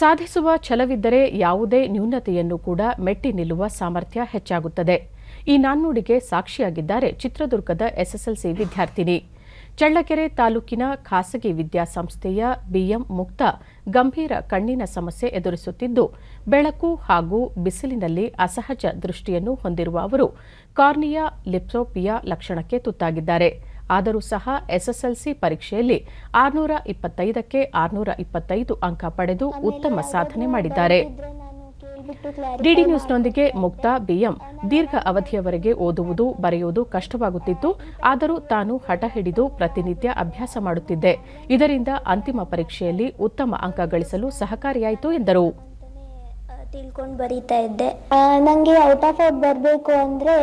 ಸಾಧಿಸುವ ಛಲವಿದ್ದರೆ ಯಾವುದೇ ನ್ಯೂನತೆಯನ್ನು ಕೂಡ ಮೆಟ್ಟಿ ನಿಲ್ಲುವ ಸಾಮರ್ಥ್ಯ ಹೆಚ್ಚಾಗುತ್ತದೆ ಈ ನಾಣ್ಣುಡಿಗೆ ಸಾಕ್ಷಿಯಾಗಿದ್ದಾರೆ ಚಿತ್ರದುರ್ಗದ ಎಸ್ಎಸ್ಎಲ್ಸಿ ವಿದ್ಯಾರ್ಥಿನಿ ಚಳ್ಳಕೆರೆ ತಾಲೂಕಿನ ಖಾಸಗಿ ವಿದ್ಯಾಸಂಸ್ಥೆಯ ಬಿಎಂ ಮುಕ್ತ ಗಂಭೀರ ಕಣ್ಣಿನ ಸಮಸ್ಯೆ ಎದುರಿಸುತ್ತಿದ್ದು ಬೆಳಕು ಹಾಗೂ ಬಿಸಿಲಿನಲ್ಲಿ ಅಸಹಜ ದೃಷ್ಟಿಯನ್ನು ಹೊಂದಿರುವ ಅವರು ಕಾರ್ನಿಯಾ ಲಿಪ್ಸೋಪಿಯಾ ಲಕ್ಷಣಕ್ಕೆ ತುತ್ತಾಗಿದ್ದಾರೆ ಆದರೂ ಸಹ ಎಸ್ಎಸ್ಎಲ್ಸಿ ಪರೀಕ್ಷೆಯಲ್ಲಿ ಆರುನೂರ ಇಪ್ಪತ್ತೈದಕ್ಕೆ ಆರುನೂರ ಇಪ್ಪತ್ತೈದು ಅಂಕ ಪಡೆದು ಉತ್ತಮ ಸಾಧನೆ ಮಾಡಿದ್ದಾರೆ ಡಿಡಿ ನ್ಯೂಸ್ನೊಂದಿಗೆ ಮುಕ್ತ ಬಿಎಂ ದೀರ್ಘ ಅವಧಿಯವರೆಗೆ ಓದುವುದು ಬರೆಯುವುದು ಕಷ್ಟವಾಗುತ್ತಿತ್ತು ಆದರೂ ತಾನು ಹಠ ಹಿಡಿದು ಪ್ರತಿನಿತ್ಯ ಅಭ್ಯಾಸ ಮಾಡುತ್ತಿದ್ದೆ ಇದರಿಂದ ಅಂತಿಮ ಪರೀಕ್ಷೆಯಲ್ಲಿ ಉತ್ತಮ ಅಂಕ ಗಳಿಸಲು ಸಹಕಾರಿಯಾಯಿತು ಎಂದರು ತಿಳ್ಕೊಂಡು ಬರೀತಾ ಇದ್ದೆ ನಂಗೆ ಔಟ್ ಆಫ್ ಔಟ್ ಬರಬೇಕು ಅಂದರೆ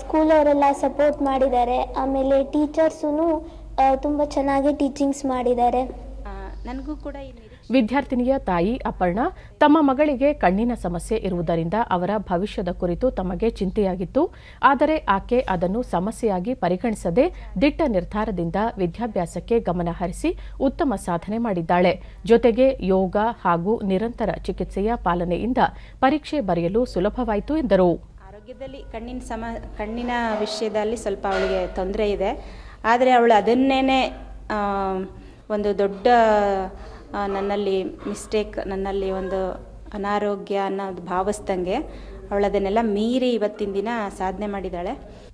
ಸ್ಕೂಲವರೆಲ್ಲ ಸಪೋರ್ಟ್ ಮಾಡಿದ್ದಾರೆ ಆಮೇಲೆ ಟೀಚರ್ಸೂ ತುಂಬ ಚೆನ್ನಾಗಿ ಟೀಚಿಂಗ್ಸ್ ಮಾಡಿದ್ದಾರೆ ನನಗೂ ಕೂಡ ವಿದ್ಯಾರ್ಥಿನಿಯ ತಾಯಿ ಅಪರ್ಣ ತಮ್ಮ ಮಗಳಿಗೆ ಕಣ್ಣಿನ ಸಮಸ್ಯೆ ಇರುವುದರಿಂದ ಅವರ ಭವಿಷ್ಯದ ಕುರಿತು ತಮಗೆ ಚಿಂತೆಯಾಗಿತ್ತು ಆದರೆ ಆಕೆ ಅದನ್ನು ಸಮಸ್ಯೆಯಾಗಿ ಪರಿಗಣಿಸದೆ ದಿಟ್ಟ ನಿರ್ಧಾರದಿಂದ ವಿದ್ಯಾಭ್ಯಾಸಕ್ಕೆ ಗಮನ ಹರಿಸಿ ಉತ್ತಮ ಸಾಧನೆ ಮಾಡಿದ್ದಾಳೆ ಜೊತೆಗೆ ಯೋಗ ಹಾಗೂ ನಿರಂತರ ಚಿಕಿತ್ಸೆಯ ಪಾಲನೆಯಿಂದ ಪರೀಕ್ಷೆ ಬರೆಯಲು ಸುಲಭವಾಯಿತು ಎಂದರು ಭಾಗ್ಯದಲ್ಲಿ ಕಣ್ಣಿನ ಸಮ ಕಣ್ಣಿನ ವಿಷಯದಲ್ಲಿ ಸ್ವಲ್ಪ ಅವಳಿಗೆ ತೊಂದರೆ ಇದೆ ಆದರೆ ಅವಳು ಅದನ್ನೇ ಒಂದು ದೊಡ್ಡ ನನ್ನಲ್ಲಿ ಮಿಸ್ಟೇಕ್ ನನ್ನಲ್ಲಿ ಒಂದು ಅನಾರೋಗ್ಯ ಅನ್ನೋದು ಭಾವಿಸ್ದಂಗೆ ಅವಳು ಅದನ್ನೆಲ್ಲ ಮೀರಿ ಇವತ್ತಿನ ದಿನ ಸಾಧನೆ ಮಾಡಿದ್ದಾಳೆ